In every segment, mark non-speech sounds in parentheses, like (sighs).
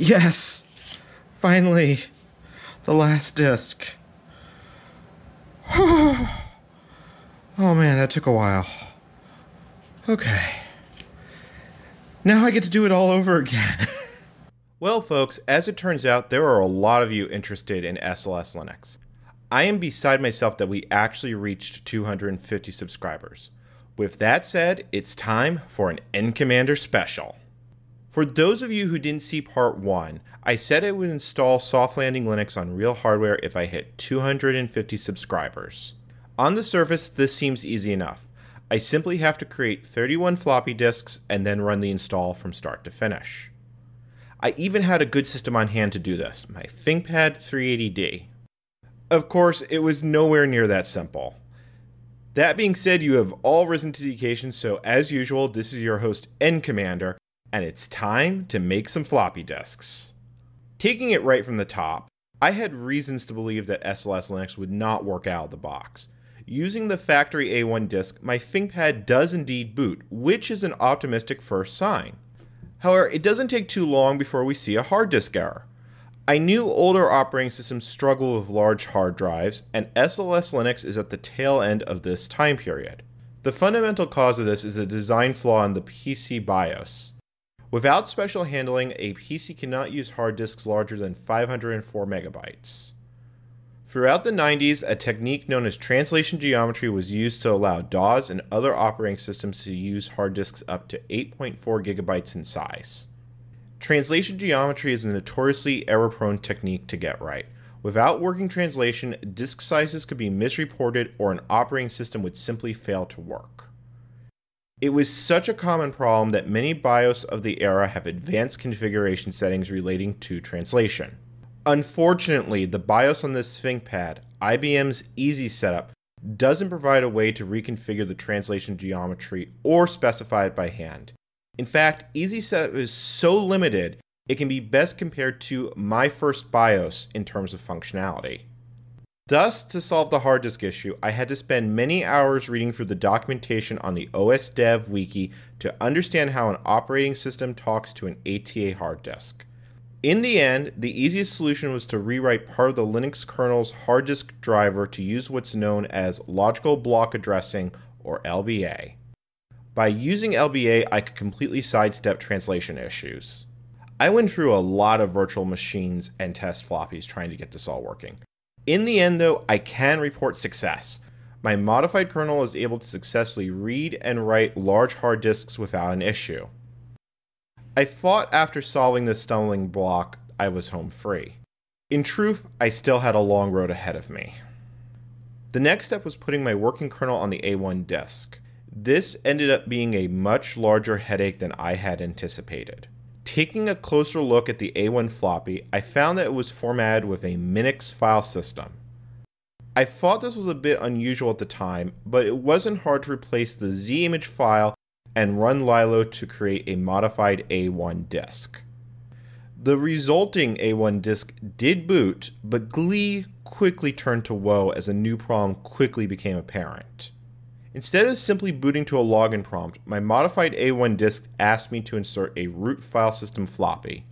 Yes! Finally! The last disc. (sighs) oh man, that took a while. Okay. Now I get to do it all over again. (laughs) well, folks, as it turns out, there are a lot of you interested in SLS Linux. I am beside myself that we actually reached 250 subscribers. With that said, it's time for an N Commander special. For those of you who didn't see part one, I said I would install Soft Landing Linux on real hardware if I hit 250 subscribers. On the surface, this seems easy enough. I simply have to create 31 floppy disks and then run the install from start to finish. I even had a good system on hand to do this, my ThinkPad 380D. Of course, it was nowhere near that simple. That being said, you have all risen to the occasion, so as usual, this is your host, N Commander, and it's time to make some floppy disks. Taking it right from the top, I had reasons to believe that SLS Linux would not work out of the box. Using the factory A1 disk, my ThinkPad does indeed boot, which is an optimistic first sign. However, it doesn't take too long before we see a hard disk error. I knew older operating systems struggle with large hard drives, and SLS Linux is at the tail end of this time period. The fundamental cause of this is a design flaw in the PC BIOS. Without special handling, a PC cannot use hard disks larger than 504 megabytes. Throughout the 90s, a technique known as translation geometry was used to allow DAWs and other operating systems to use hard disks up to 8.4 gigabytes in size. Translation geometry is a notoriously error prone technique to get right. Without working translation, disk sizes could be misreported or an operating system would simply fail to work. It was such a common problem that many BIOS of the era have advanced configuration settings relating to translation. Unfortunately, the BIOS on this ThinkPad, IBM's Easy Setup, doesn't provide a way to reconfigure the translation geometry or specify it by hand. In fact, Easy Setup is so limited, it can be best compared to my first BIOS in terms of functionality. Thus, to solve the hard disk issue, I had to spend many hours reading through the documentation on the OS Dev Wiki to understand how an operating system talks to an ATA hard disk. In the end, the easiest solution was to rewrite part of the Linux kernel's hard disk driver to use what's known as logical block addressing, or LBA. By using LBA, I could completely sidestep translation issues. I went through a lot of virtual machines and test floppies trying to get this all working. In the end, though, I can report success. My modified kernel is able to successfully read and write large hard disks without an issue. I thought after solving this stumbling block, I was home free. In truth, I still had a long road ahead of me. The next step was putting my working kernel on the A1 disk. This ended up being a much larger headache than I had anticipated. Taking a closer look at the A1 floppy, I found that it was formatted with a Minix file system. I thought this was a bit unusual at the time, but it wasn't hard to replace the zimage file and run Lilo to create a modified A1 disk. The resulting A1 disk did boot, but Glee quickly turned to woe as a new problem quickly became apparent. Instead of simply booting to a login prompt, my modified A1 disk asked me to insert a root file system floppy.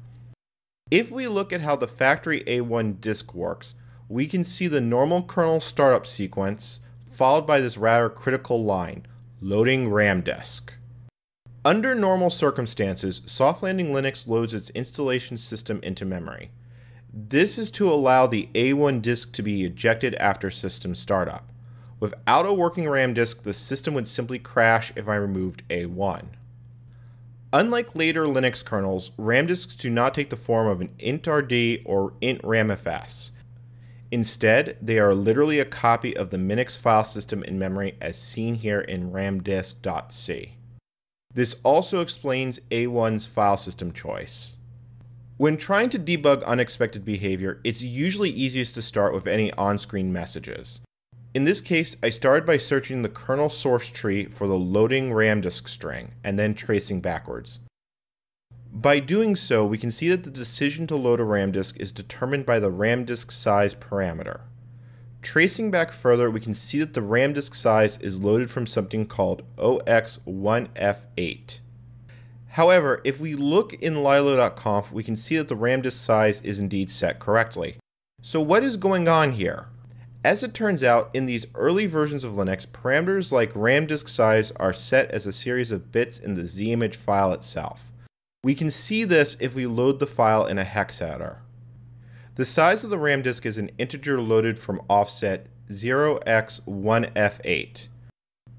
If we look at how the factory A1 disk works, we can see the normal kernel startup sequence followed by this rather critical line, loading RAM disk. Under normal circumstances, Soft Landing Linux loads its installation system into memory. This is to allow the A1 disk to be ejected after system startup. Without a working RAM disk, the system would simply crash if I removed A1. Unlike later Linux kernels, RAM disks do not take the form of an intrd or int_ramfs. Instead, they are literally a copy of the Minix file system in memory as seen here in ramdisk.c. This also explains A1's file system choice. When trying to debug unexpected behavior, it's usually easiest to start with any on-screen messages. In this case, I started by searching the kernel source tree for the loading ramdisk string, and then tracing backwards. By doing so, we can see that the decision to load a RAM disk is determined by the RAM disk size parameter. Tracing back further, we can see that the RAM disk size is loaded from something called OX1F8. However, if we look in lilo.conf, we can see that the RAM disk size is indeed set correctly. So what is going on here? As it turns out, in these early versions of Linux, parameters like RAM disk size are set as a series of bits in the zimage file itself. We can see this if we load the file in a hex editor. The size of the RAM disk is an integer loaded from offset 0x1f8.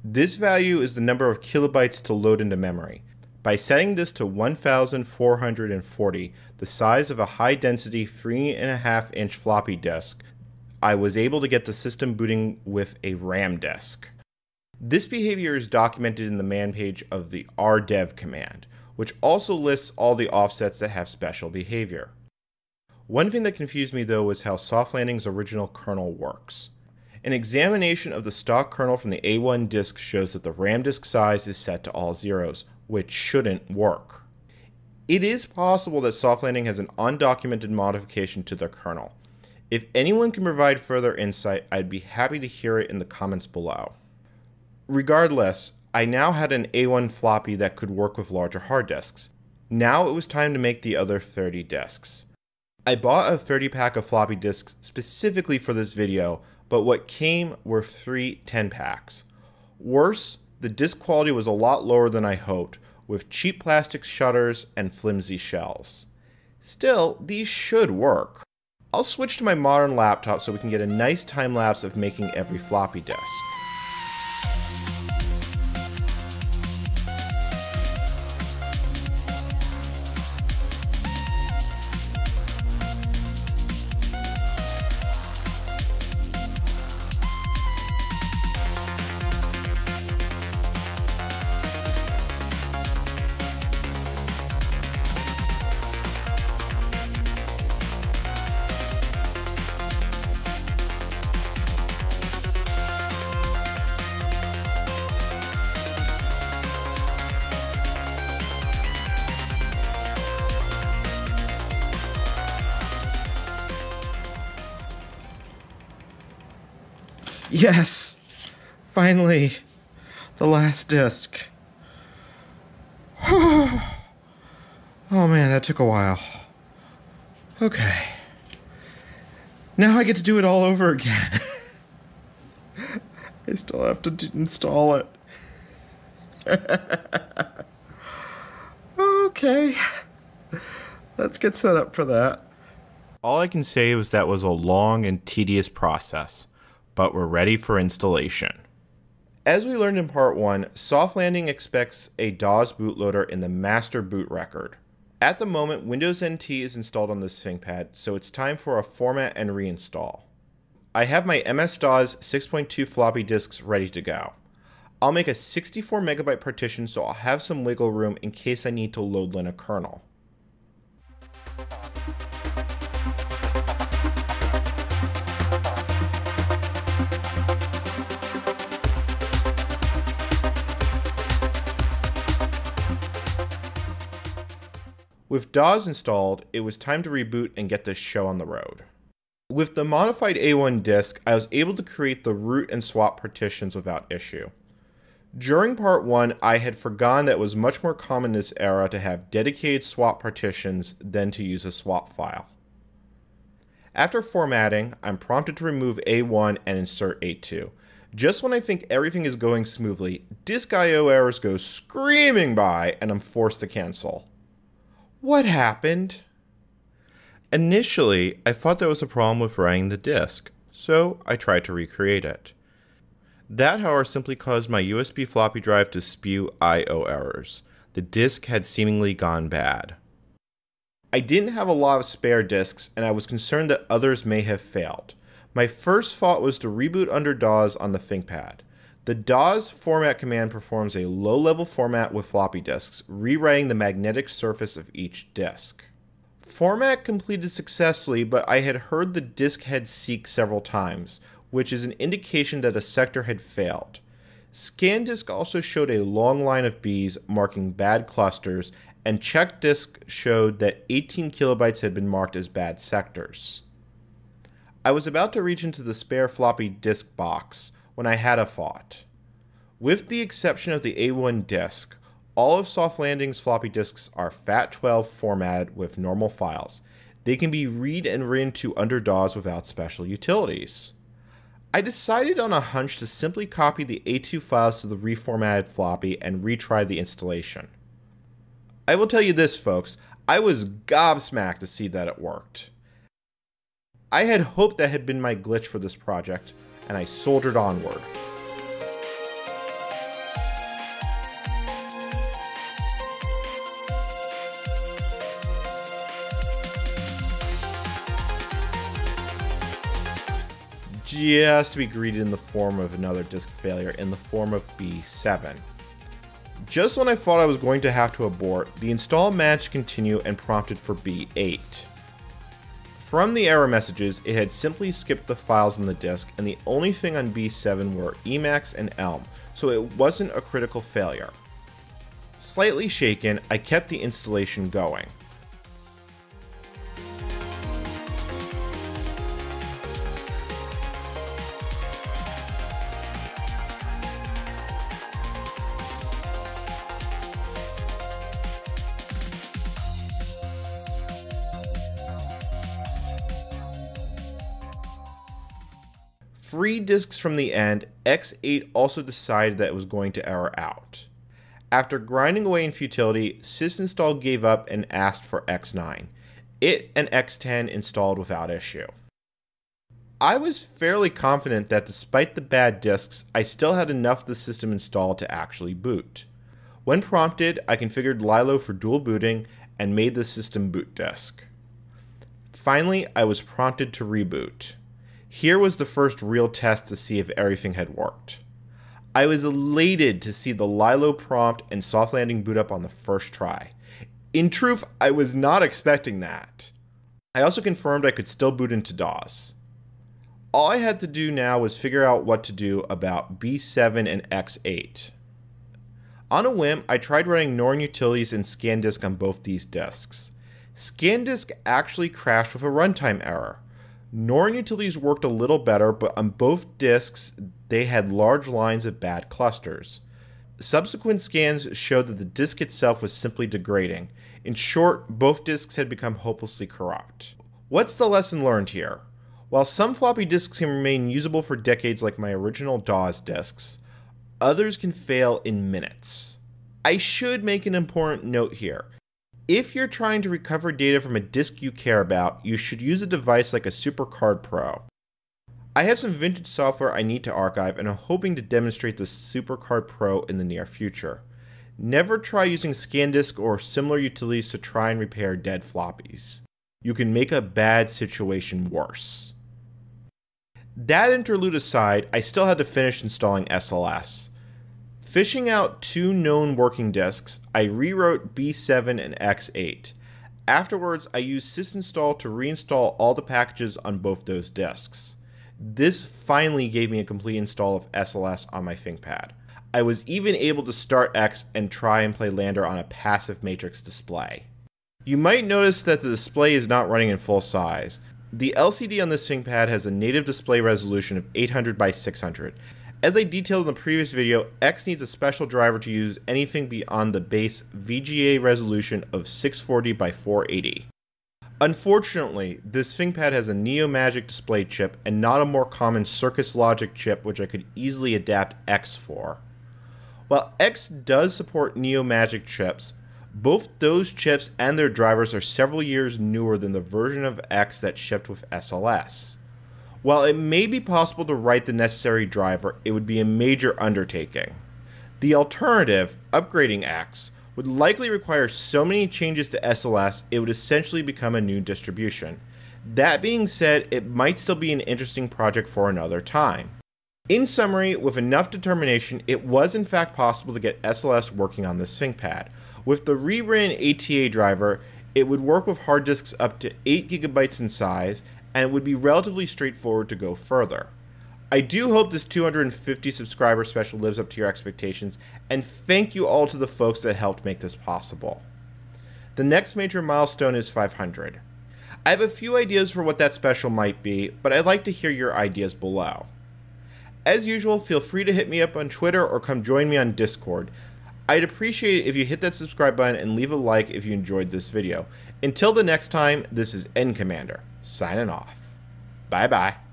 This value is the number of kilobytes to load into memory. By setting this to 1440, the size of a high density 3.5 inch floppy disk, I was able to get the system booting with a RAM disk. This behavior is documented in the man page of the rdev command, which also lists all the offsets that have special behavior. One thing that confused me though was how Softlanding's original kernel works. An examination of the stock kernel from the A1 disk shows that the RAM disk size is set to all zeros, which shouldn't work. It is possible that Softlanding has an undocumented modification to the kernel, if anyone can provide further insight, I'd be happy to hear it in the comments below. Regardless, I now had an A1 floppy that could work with larger hard disks. Now it was time to make the other 30 disks. I bought a 30 pack of floppy disks specifically for this video, but what came were three 10 packs. Worse, the disc quality was a lot lower than I hoped, with cheap plastic shutters and flimsy shells. Still, these should work. I'll switch to my modern laptop so we can get a nice time lapse of making every floppy disk. Yes! Finally! The last disc. (sighs) oh man, that took a while. Okay. Now I get to do it all over again. (laughs) I still have to install it. (laughs) okay. Let's get set up for that. All I can say was that was a long and tedious process but we're ready for installation. As we learned in part 1, soft landing expects a DOS bootloader in the master boot record. At the moment, Windows NT is installed on this ThinkPad, so it's time for a format and reinstall. I have my MS-DOS 6.2 floppy disks ready to go. I'll make a 64 megabyte partition so I'll have some wiggle room in case I need to load Linux kernel. With DAWs installed, it was time to reboot and get this show on the road. With the modified A1 disk, I was able to create the root and swap partitions without issue. During part 1, I had forgotten that it was much more common this era to have dedicated swap partitions than to use a swap file. After formatting, I'm prompted to remove A1 and insert A2. Just when I think everything is going smoothly, disk IO errors go screaming by and I'm forced to cancel. What happened? Initially, I thought there was a problem with writing the disk, so I tried to recreate it. That, however, simply caused my USB floppy drive to spew I.O. errors. The disk had seemingly gone bad. I didn't have a lot of spare disks, and I was concerned that others may have failed. My first thought was to reboot under DOS on the ThinkPad. The DAWS format command performs a low-level format with floppy disks, rewriting the magnetic surface of each disk. Format completed successfully, but I had heard the disk head seek several times, which is an indication that a sector had failed. ScanDisk also showed a long line of Bs marking bad clusters, and CheckDisk showed that 18 kilobytes had been marked as bad sectors. I was about to reach into the spare floppy disk box when I had a thought. With the exception of the A1 disk, all of Soft Landing's floppy disks are FAT12 formatted with normal files. They can be read and written to under DOS without special utilities. I decided on a hunch to simply copy the A2 files to the reformatted floppy and retry the installation. I will tell you this, folks, I was gobsmacked to see that it worked. I had hoped that had been my glitch for this project, and I soldiered onward. Just to be greeted in the form of another disk failure in the form of B7. Just when I thought I was going to have to abort, the install managed to continue and prompted for B8. From the error messages, it had simply skipped the files in the disk, and the only thing on B7 were Emacs and Elm, so it wasn't a critical failure. Slightly shaken, I kept the installation going. three discs from the end, X8 also decided that it was going to error out. After grinding away in futility, sysinstall gave up and asked for X9. It and X10 installed without issue. I was fairly confident that despite the bad disks, I still had enough of the system installed to actually boot. When prompted, I configured Lilo for dual booting and made the system boot disk. Finally, I was prompted to reboot. Here was the first real test to see if everything had worked. I was elated to see the Lilo prompt and soft landing boot up on the first try. In truth, I was not expecting that. I also confirmed I could still boot into DOS. All I had to do now was figure out what to do about B7 and X8. On a whim, I tried running Norn utilities and ScanDisk on both these disks. ScanDisk actually crashed with a runtime error. Norn utilities worked a little better, but on both disks, they had large lines of bad clusters. Subsequent scans showed that the disk itself was simply degrading. In short, both disks had become hopelessly corrupt. What's the lesson learned here? While some floppy disks can remain usable for decades like my original DOS disks, others can fail in minutes. I should make an important note here. If you're trying to recover data from a disk you care about, you should use a device like a SuperCard Pro. I have some vintage software I need to archive and I'm hoping to demonstrate the SuperCard Pro in the near future. Never try using ScanDisk or similar utilities to try and repair dead floppies. You can make a bad situation worse. That interlude aside, I still had to finish installing SLS. Fishing out two known working disks, I rewrote B7 and X8. Afterwards, I used sysinstall to reinstall all the packages on both those disks. This finally gave me a complete install of SLS on my ThinkPad. I was even able to start X and try and play Lander on a passive matrix display. You might notice that the display is not running in full size. The LCD on this ThinkPad has a native display resolution of 800 by 600, as I detailed in the previous video, X needs a special driver to use anything beyond the base VGA resolution of 640 by 480. Unfortunately, this ThinkPad has a Neomagic display chip and not a more common Circus Logic chip which I could easily adapt X for. While X does support Neomagic chips, both those chips and their drivers are several years newer than the version of X that shipped with SLS. While it may be possible to write the necessary driver, it would be a major undertaking. The alternative, upgrading X, would likely require so many changes to SLS it would essentially become a new distribution. That being said, it might still be an interesting project for another time. In summary, with enough determination, it was in fact possible to get SLS working on the ThinkPad. With the rewritten ATA driver, it would work with hard disks up to 8 gigabytes in size and it would be relatively straightforward to go further. I do hope this 250 subscriber special lives up to your expectations, and thank you all to the folks that helped make this possible. The next major milestone is 500. I have a few ideas for what that special might be, but I'd like to hear your ideas below. As usual, feel free to hit me up on Twitter or come join me on Discord. I'd appreciate it if you hit that subscribe button and leave a like if you enjoyed this video. Until the next time, this is N Commander signing off. Bye bye.